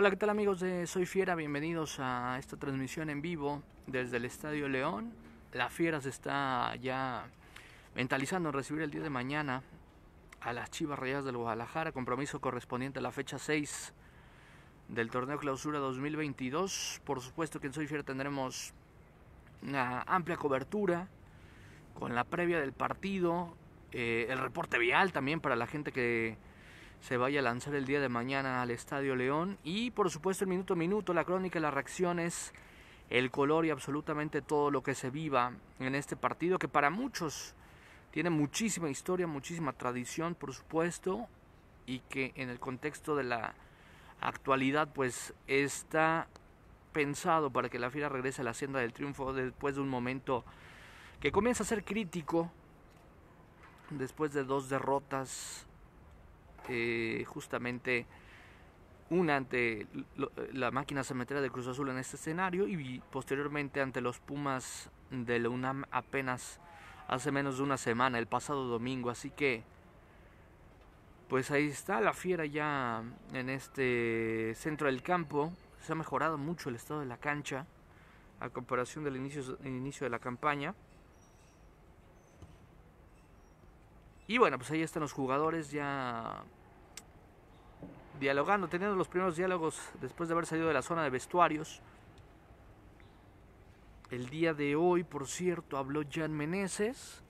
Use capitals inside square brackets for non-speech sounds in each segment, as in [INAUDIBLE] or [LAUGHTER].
Hola, ¿qué tal amigos de Soy Fiera? Bienvenidos a esta transmisión en vivo desde el Estadio León. La Fiera se está ya mentalizando en recibir el día de mañana a las Chivas Reyes del Guadalajara, compromiso correspondiente a la fecha 6 del torneo Clausura 2022. Por supuesto que en Soy Fiera tendremos una amplia cobertura con la previa del partido, eh, el reporte vial también para la gente que se vaya a lanzar el día de mañana al Estadio León. Y por supuesto el minuto a minuto, la crónica, las reacciones, el color y absolutamente todo lo que se viva en este partido que para muchos tiene muchísima historia, muchísima tradición, por supuesto, y que en el contexto de la actualidad pues está pensado para que la fila regrese a la hacienda del triunfo después de un momento que comienza a ser crítico, después de dos derrotas eh, justamente una ante la máquina cementera de Cruz Azul en este escenario y posteriormente ante los Pumas de la UNAM apenas hace menos de una semana, el pasado domingo. Así que, pues ahí está la fiera ya en este centro del campo. Se ha mejorado mucho el estado de la cancha a comparación del inicio, inicio de la campaña. Y bueno, pues ahí están los jugadores ya dialogando, teniendo los primeros diálogos después de haber salido de la zona de vestuarios. El día de hoy, por cierto, habló Jan Meneses.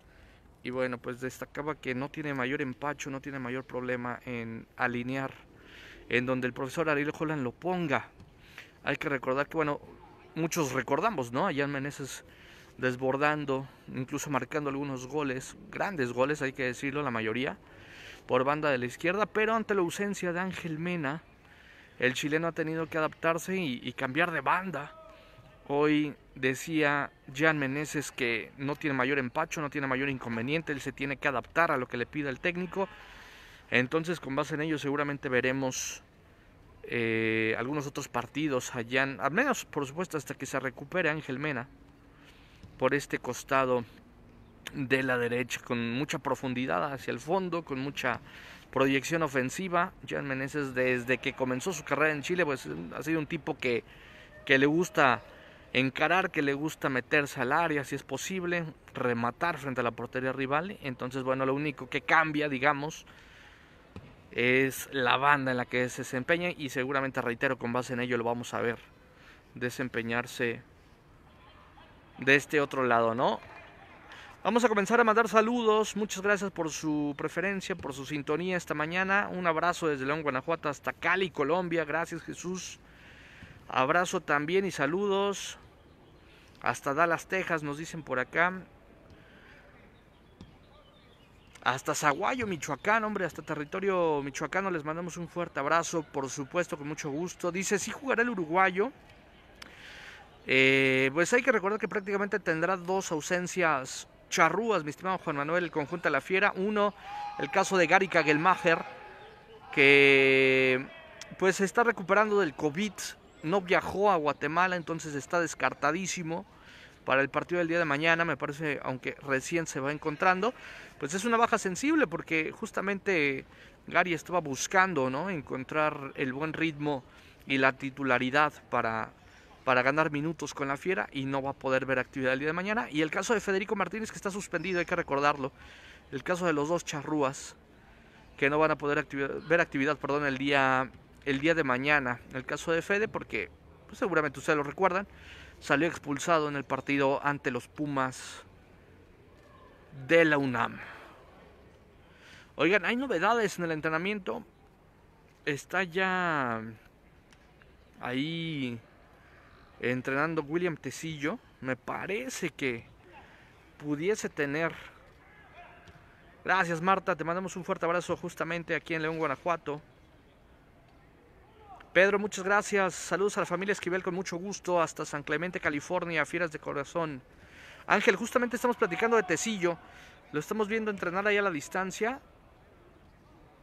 Y bueno, pues destacaba que no tiene mayor empacho, no tiene mayor problema en alinear en donde el profesor Ariel Holland lo ponga. Hay que recordar que, bueno, muchos recordamos, ¿no? A Jan Meneses desbordando, incluso marcando algunos goles, grandes goles, hay que decirlo, la mayoría por banda de la izquierda, pero ante la ausencia de Ángel Mena, el chileno ha tenido que adaptarse y, cambiar de banda. Hoy decía Jan Meneses que no tiene mayor empacho, no tiene mayor inconveniente, él se tiene que adaptar a lo que le pida el técnico. Entonces, con base en ello, seguramente veremos eh, algunos otros partidos allá, al menos por supuesto hasta que se recupere Ángel Mena por este costado de la derecha, con mucha profundidad hacia el fondo, con mucha proyección ofensiva. Jan Meneses desde que comenzó su carrera en Chile, pues ha sido un tipo que, que le gusta encarar, que le gusta meterse al área si es posible, rematar frente a la portería rival. Entonces, bueno, lo único que cambia, digamos, es la banda en la que se desempeña y seguramente, reitero, con base en ello lo vamos a ver desempeñarse de este otro lado, ¿no? Vamos a comenzar a mandar saludos. Muchas gracias por su preferencia, por su sintonía esta mañana. Un abrazo desde León, Guanajuato hasta Cali, Colombia. Gracias, Jesús. Abrazo también y saludos. Hasta Dallas, Texas, nos dicen por acá. Hasta Zaguayo, Michoacán, hombre, hasta territorio michoacano les mandamos un fuerte abrazo, por supuesto, con mucho gusto. Dice, sí jugará el uruguayo, eh, pues hay que recordar que prácticamente tendrá dos ausencias charrúas, mi estimado Juan Manuel, el conjunto de la Fiera. Uno, el caso de Gary Kagelmacher, que pues se está recuperando del COVID, no viajó a Guatemala, entonces está descartadísimo para el partido del día de mañana, me parece, aunque recién se va encontrando, pues es una baja sensible porque justamente Gary estaba buscando, ¿no? Encontrar el buen ritmo y la titularidad para para ganar minutos con la Fiera y no va a poder ver actividad el día de mañana. Y el caso de Federico Martínez, que está suspendido, hay que recordarlo. El caso de los dos charrúas, que no van a poder ver actividad perdón, el, día, el día de mañana. El caso de Fede, porque pues, seguramente ustedes lo recuerdan, salió expulsado en el partido ante los Pumas de la UNAM. Oigan, hay novedades en el entrenamiento. Está ya ahí entrenando William Tecillo, me parece que pudiese tener. Gracias Marta, te mandamos un fuerte abrazo justamente aquí en León, Guanajuato. Pedro, muchas gracias. Saludos a la familia Esquivel con mucho gusto hasta San Clemente, California, Fieras de Corazón. Ángel, justamente estamos platicando de Tecillo. Lo estamos viendo entrenar ahí a la distancia.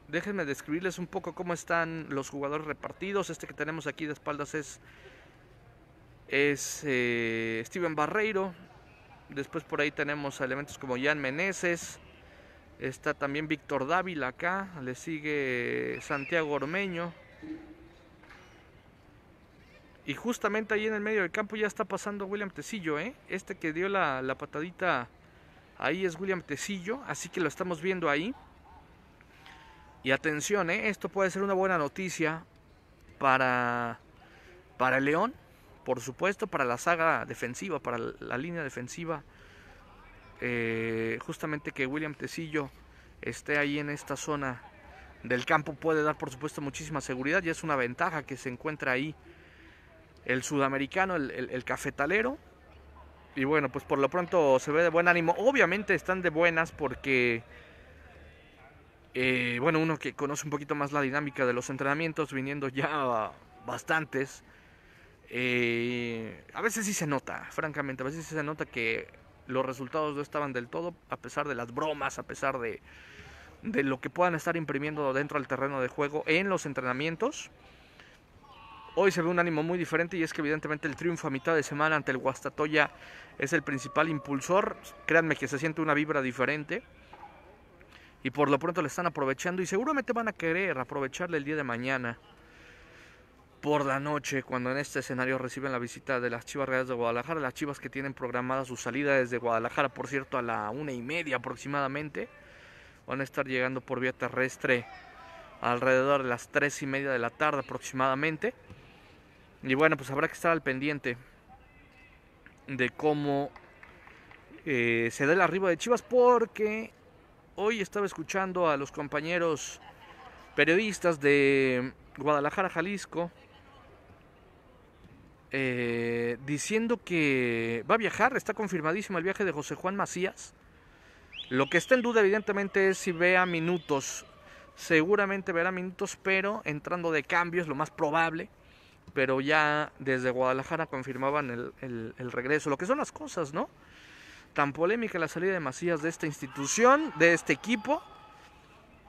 Déjenme describirles un poco cómo están los jugadores repartidos. Este que tenemos aquí de espaldas es es eh, Steven Barreiro. Después por ahí tenemos elementos como Jan Meneses. Está también Víctor Dávila acá. Le sigue Santiago Ormeño. Y justamente ahí en el medio del campo ya está pasando William Tecillo. ¿eh? Este que dio la, patadita ahí es William Tecillo. Así que lo estamos viendo ahí. Y atención, ¿eh? esto puede ser una buena noticia para, para León por supuesto para la saga defensiva, para la línea defensiva. Eh, justamente que William Tecillo esté ahí en esta zona del campo puede dar por supuesto muchísima seguridad y es una ventaja que se encuentra ahí el sudamericano, el, cafetalero. Y bueno, pues por lo pronto se ve de buen ánimo. Obviamente están de buenas porque, eh, bueno, uno que conoce un poquito más la dinámica de los entrenamientos, viniendo ya bastantes, eh, a veces sí se nota, francamente, a veces sí se nota que los resultados no estaban del todo, a pesar de las bromas, a pesar de, de lo que puedan estar imprimiendo dentro del terreno de juego en los entrenamientos. Hoy se ve un ánimo muy diferente y es que evidentemente el triunfo a mitad de semana ante el Guastatoya es el principal impulsor. Créanme que se siente una vibra diferente y por lo pronto le están aprovechando y seguramente van a querer aprovecharle el día de mañana por la noche, cuando en este escenario reciben la visita de las Chivas Reales de Guadalajara, las Chivas que tienen programada su salida desde Guadalajara, por cierto, a la una y media aproximadamente, van a estar llegando por vía terrestre alrededor de las tres y media de la tarde aproximadamente. Y bueno, pues habrá que estar al pendiente de cómo eh, se da el arribo de Chivas, porque hoy estaba escuchando a los compañeros periodistas de Guadalajara, Jalisco, eh, diciendo que va a viajar, está confirmadísimo el viaje de José Juan Macías. Lo que está en duda evidentemente es si vea minutos, seguramente verá minutos, pero entrando de cambio es lo más probable, pero ya desde Guadalajara confirmaban el, el, el regreso, lo que son las cosas, ¿no? Tan polémica la salida de Macías de esta institución, de este equipo,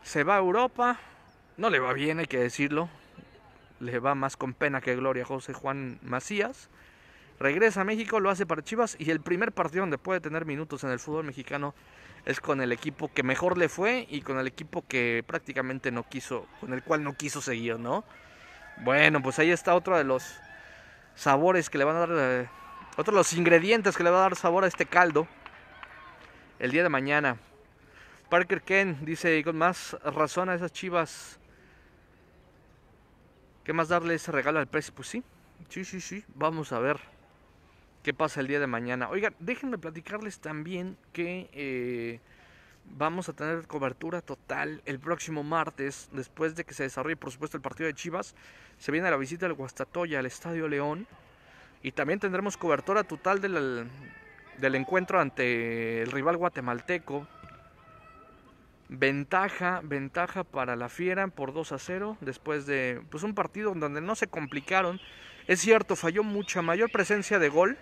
se va a Europa, no le va bien, hay que decirlo, le va más con pena que gloria José Juan Macías. Regresa a México, lo hace para Chivas y el primer partido donde puede tener minutos en el fútbol mexicano es con el equipo que mejor le fue y con el equipo que prácticamente no quiso, con el cual no quiso seguir, ¿no? Bueno, pues ahí está otro de los sabores que le van a dar, otros eh, otro de los ingredientes que le va a dar sabor a este caldo el día de mañana. Parker Ken dice, con más razón a esas chivas ¿Qué más darle ese regalo al precio? Pues sí, sí, sí, sí. Vamos a ver qué pasa el día de mañana. Oigan, déjenme platicarles también que eh, vamos a tener cobertura total el próximo martes, después de que se desarrolle, por supuesto, el partido de Chivas. Se viene la visita al Guastatoya, al Estadio León. Y también tendremos cobertura total del, del encuentro ante el rival guatemalteco Ventaja, ventaja para la Fiera por 2 a 0 después de pues un partido donde no se complicaron. Es cierto, falló mucha mayor presencia de gol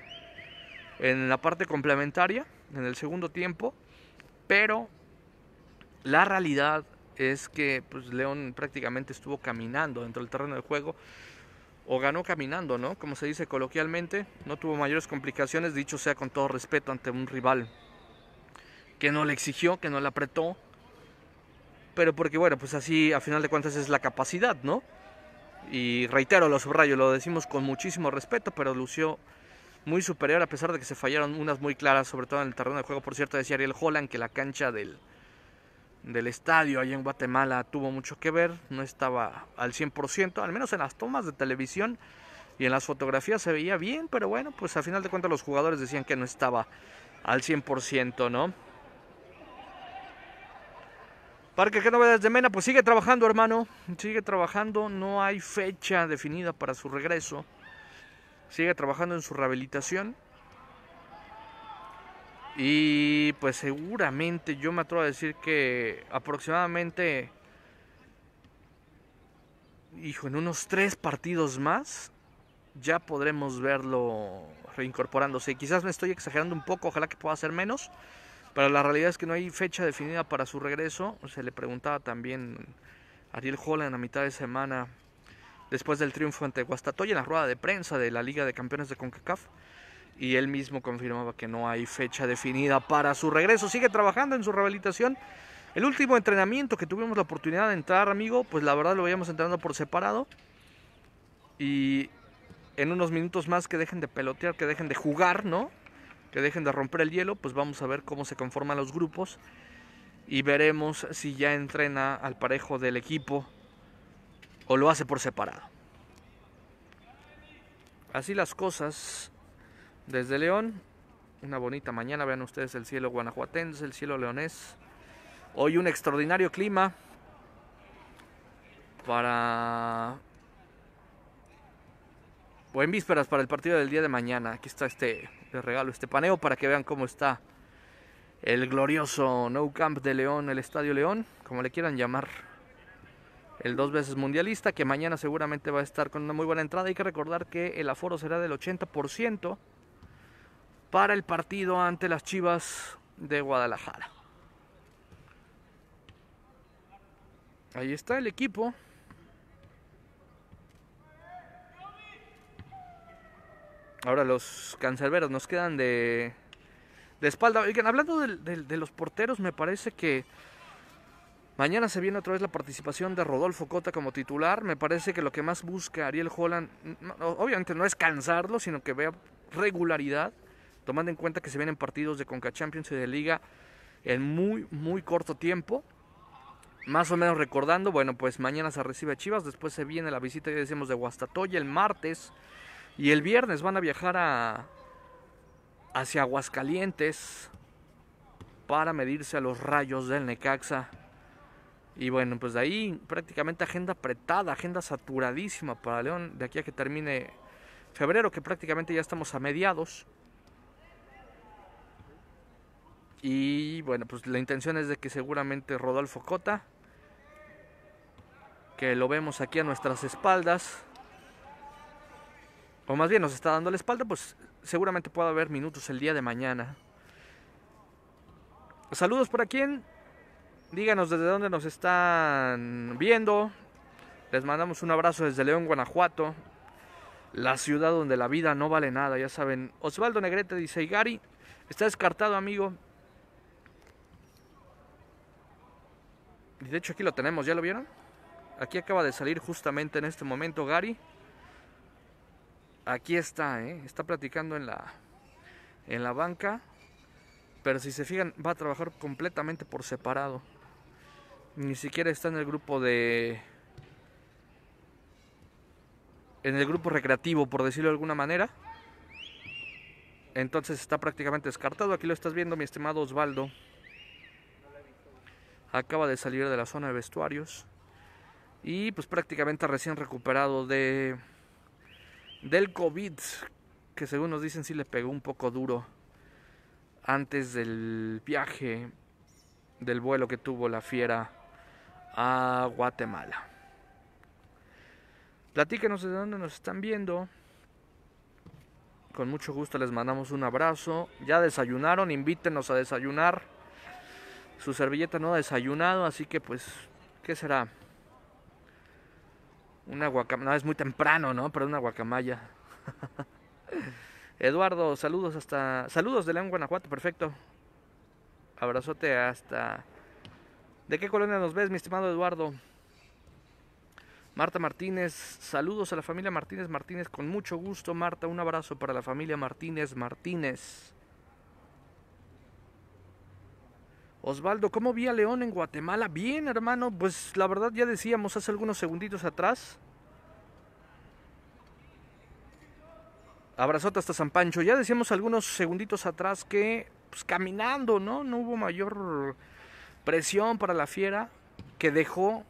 en la parte complementaria, en el segundo tiempo, pero la realidad es que pues, León prácticamente estuvo caminando dentro del terreno del juego o ganó caminando, ¿no? Como se dice coloquialmente, no tuvo mayores complicaciones, dicho sea con todo respeto ante un rival que no le exigió, que no le apretó, pero porque bueno, pues así a final de cuentas es la capacidad, ¿no? Y reitero, lo subrayo, lo decimos con muchísimo respeto, pero lució muy superior a pesar de que se fallaron unas muy claras, sobre todo en el terreno de juego. Por cierto, decía Ariel Holland que la cancha del, estadio ahí en Guatemala tuvo mucho que ver, no estaba al 100%, al menos en las tomas de televisión y en las fotografías se veía bien, pero bueno, pues a final de cuentas los jugadores decían que no estaba al 100%, ¿no? Parque, ¿qué novedades de Mena? Pues sigue trabajando, hermano. Sigue trabajando. No hay fecha definida para su regreso. Sigue trabajando en su rehabilitación. Y pues seguramente yo me atrevo a decir que aproximadamente, hijo, en unos tres partidos más ya podremos verlo reincorporándose. Quizás me estoy exagerando un poco, ojalá que pueda ser menos. Pero la realidad es que no hay fecha definida para su regreso. Se le preguntaba también a Ariel Holland a mitad de semana, después del triunfo ante Guastatoya en la rueda de prensa de la Liga de Campeones de CONCACAF. Y él mismo confirmaba que no hay fecha definida para su regreso. Sigue trabajando en su rehabilitación. El último entrenamiento que tuvimos la oportunidad de entrar, amigo, pues la verdad lo veíamos entrando por separado. Y en unos minutos más que dejen de pelotear, que dejen de jugar, ¿no? que dejen de romper el hielo, pues vamos a ver cómo se conforman los grupos y veremos si ya entrena al parejo del equipo o lo hace por separado. Así las cosas desde León. Una bonita mañana, vean ustedes el cielo guanajuatense, el cielo leonés. Hoy un extraordinario clima para o en vísperas para el partido del día de mañana. Aquí está este regalo, este paneo para que vean cómo está el glorioso No Camp de León, el Estadio León, como le quieran llamar. El dos veces mundialista que mañana seguramente va a estar con una muy buena entrada. Hay que recordar que el aforo será del 80% para el partido ante las Chivas de Guadalajara. Ahí está el equipo. Ahora los cancerberos nos quedan de, espalda. hablando de, los porteros, me parece que mañana se viene otra vez la participación de Rodolfo Cota como titular. Me parece que lo que más busca Ariel Holland, obviamente no es cansarlo, sino que vea regularidad, tomando en cuenta que se vienen partidos de Conca Champions y de Liga en muy, muy corto tiempo. Más o menos recordando, bueno, pues mañana se recibe a Chivas, después se viene la visita, ya decimos, de Guastatoya el martes. Y el viernes van a viajar a, hacia Aguascalientes para medirse a los rayos del Necaxa. Y bueno, pues de ahí prácticamente agenda apretada, agenda saturadísima para León de aquí a que termine febrero, que prácticamente ya estamos a mediados. Y bueno, pues la intención es de que seguramente Rodolfo Cota, que lo vemos aquí a nuestras espaldas, o más bien nos está dando la espalda, pues seguramente pueda haber minutos el día de mañana. Saludos por aquí. Díganos desde dónde nos están viendo. Les mandamos un abrazo desde León, Guanajuato. La ciudad donde la vida no vale nada, ya saben. Osvaldo Negrete dice, y Gary, está descartado, amigo. Y de hecho aquí lo tenemos, ¿ya lo vieron? Aquí acaba de salir justamente en este momento Gary aquí está, ¿eh? está platicando en la, en la banca, pero si se fijan, va a trabajar completamente por separado. Ni siquiera está en el grupo de... En el grupo recreativo, por decirlo de alguna manera. Entonces está prácticamente descartado. Aquí lo estás viendo, mi estimado Osvaldo. Acaba de salir de la zona de vestuarios. Y pues prácticamente recién recuperado de del COVID, que según nos dicen sí le pegó un poco duro antes del viaje del vuelo que tuvo la fiera a Guatemala. Platíquenos de dónde nos están viendo. Con mucho gusto les mandamos un abrazo. Ya desayunaron, invítenos a desayunar. Su servilleta no ha desayunado, así que pues, ¿qué será? Una guacamaya, no, es muy temprano, ¿no? Pero una guacamaya. [LAUGHS] Eduardo, saludos hasta, saludos de León, Guanajuato, perfecto. Abrazote hasta... ¿De qué colonia nos ves, mi estimado Eduardo? Marta Martínez, saludos a la familia Martínez Martínez, con mucho gusto, Marta, un abrazo para la familia Martínez Martínez. Osvaldo, ¿cómo vi a León en Guatemala? Bien, hermano, pues la verdad ya decíamos hace algunos segunditos atrás. Abrazota hasta San Pancho. Ya decíamos algunos segunditos atrás que, pues caminando, ¿no? No hubo mayor presión para la fiera que dejó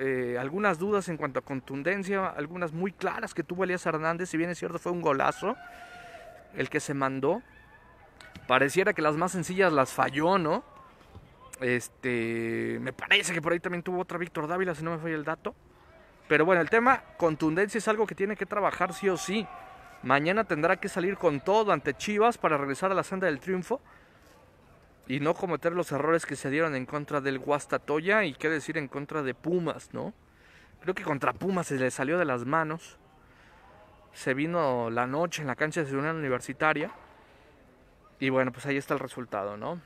eh, algunas dudas en cuanto a contundencia, algunas muy claras que tuvo Elías Hernández, si bien es cierto fue un golazo el que se mandó. Pareciera que las más sencillas las falló, ¿no? Este, me parece que por ahí también tuvo otra Víctor Dávila, si no me falla el dato. Pero bueno, el tema contundencia es algo que tiene que trabajar sí o sí. Mañana tendrá que salir con todo ante Chivas para regresar a la senda del triunfo y no cometer los errores que se dieron en contra del Guastatoya y qué decir en contra de Pumas, ¿no? Creo que contra Pumas se le salió de las manos. Se vino la noche en la cancha de Ciudad Universitaria. Y bueno, pues ahí está el resultado, ¿no?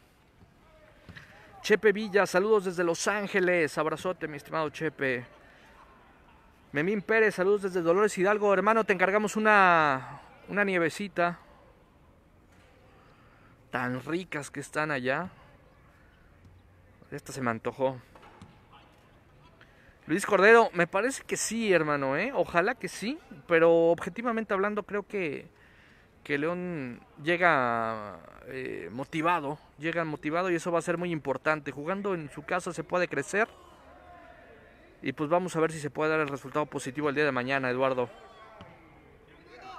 Chepe Villa, saludos desde Los Ángeles. Abrazote, mi estimado Chepe. Memín Pérez, saludos desde Dolores Hidalgo. Hermano, te encargamos una, nievecita. Tan ricas que están allá. Esta se me antojó. Luis Cordero, me parece que sí, hermano, ¿eh? Ojalá que sí, pero objetivamente hablando creo que que León llega eh, motivado, llega motivado y eso va a ser muy importante. Jugando en su casa se puede crecer y pues vamos a ver si se puede dar el resultado positivo el día de mañana, Eduardo.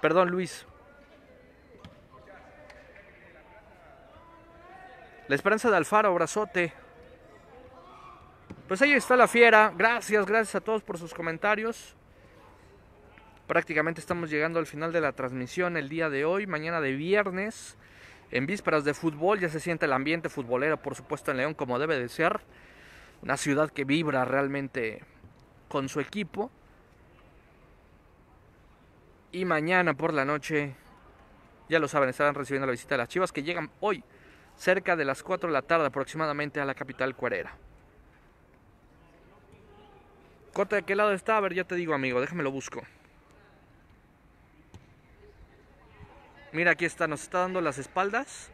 Perdón, Luis. La esperanza de Alfaro, brazote. Pues ahí está la fiera. Gracias, gracias a todos por sus comentarios. Prácticamente estamos llegando al final de la transmisión el día de hoy, mañana de viernes, en vísperas de fútbol, ya se siente el ambiente futbolero, por supuesto, en León como debe de ser, una ciudad que vibra realmente con su equipo. Y mañana por la noche, ya lo saben, estarán recibiendo la visita de las Chivas que llegan hoy, cerca de las 4 de la tarde aproximadamente, a la capital Cuarera ¿Corte de qué lado está? A ver, ya te digo, amigo, déjame lo busco. Mira, aquí está, nos está dando las espaldas.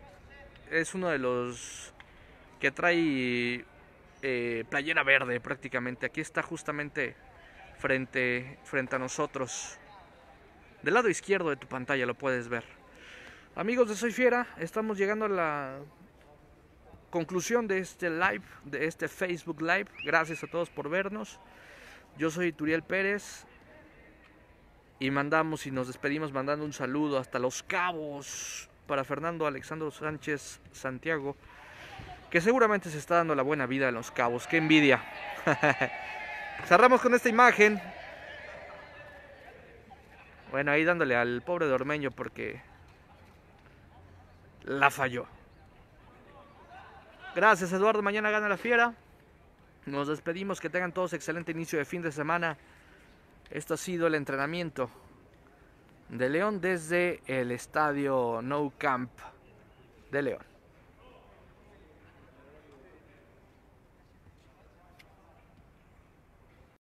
Es uno de los que trae eh, playera verde prácticamente. Aquí está justamente frente, frente a nosotros. Del lado izquierdo de tu pantalla lo puedes ver. Amigos de Soy Fiera, estamos llegando a la conclusión de este live, de este Facebook Live. Gracias a todos por vernos. Yo soy Turiel Pérez. Y mandamos y nos despedimos mandando un saludo hasta Los Cabos para Fernando Alexandro Sánchez Santiago, que seguramente se está dando la buena vida en Los Cabos. ¡Qué envidia! [LAUGHS] Cerramos con esta imagen. Bueno, ahí dándole al pobre Dormeño porque la falló. Gracias Eduardo, mañana gana la fiera. Nos despedimos, que tengan todos excelente inicio de fin de semana. Esto ha sido el entrenamiento de León desde el estadio No Camp de León.